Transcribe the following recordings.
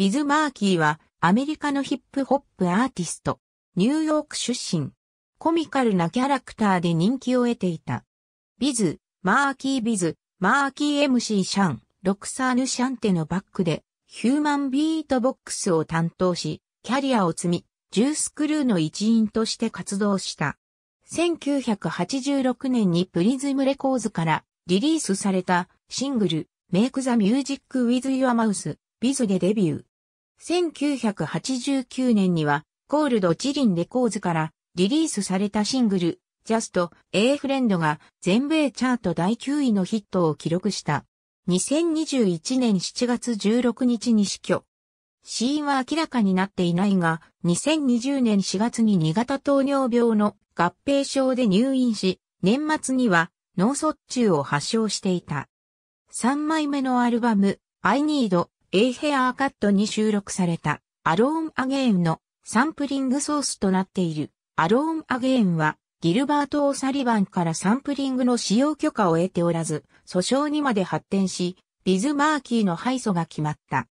ビズ・マーキーはアメリカのヒップホップアーティスト、ニューヨーク出身、コミカルなキャラクターで人気を得ていた。ビズ、マーキー・ビズ、マーキー MC シャン、ロクサーヌ・シャンテのバックでヒューマンビートボックスを担当し、キャリアを積み、ジュースクルーの一員として活動した。1986年にプリズムレコーズからリリースされたシングル、Make the Music with Your Mouse、ビズでデビュー。1989年には、コールドチリンレコーズからリリースされたシングル、ジャスト・ A イ・フレンドが全米チャート第9位のヒットを記録した。2021年7月16日に死去。死因は明らかになっていないが、2020年4月に2型糖尿病の合併症で入院し、年末には脳卒中を発症していた。3枚目のアルバム、I Need A ヘアーカットに収録されたアローンアゲーンのサンプリングソースとなっているアローンアゲーンはギルバート・オサリバンからサンプリングの使用許可を得ておらず、訴訟にまで発展し、ビズ・マーキーの敗訴が決まった。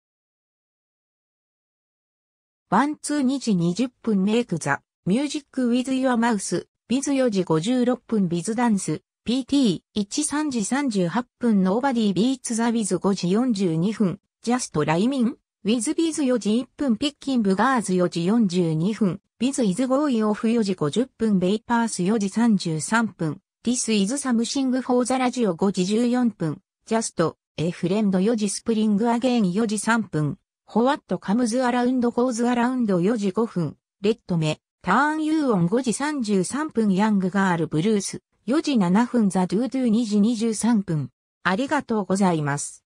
ワンツー2時20分メイクザ、ミュージック・ウィズ・ユア・マウス、ビズ4時56分ビズダンス、PT13 時38分ノーバディ・ビーツ・ザ・ビズ5時42分、just ライミン with ビズ4時1分ピッキンブガーズ4時42分、ビズイズ合意オフ4時50分ベイパース4時33分、this is s o m e t h サムシングフォーザラジオ5時14分、just a friend 4時 spring again 4時3分、what comes around goes around 4時5分、red u r n you on 5時33分 y o ヤン g ガールブルース4時7分 t h ザドゥド o 2時23分。ありがとうございます。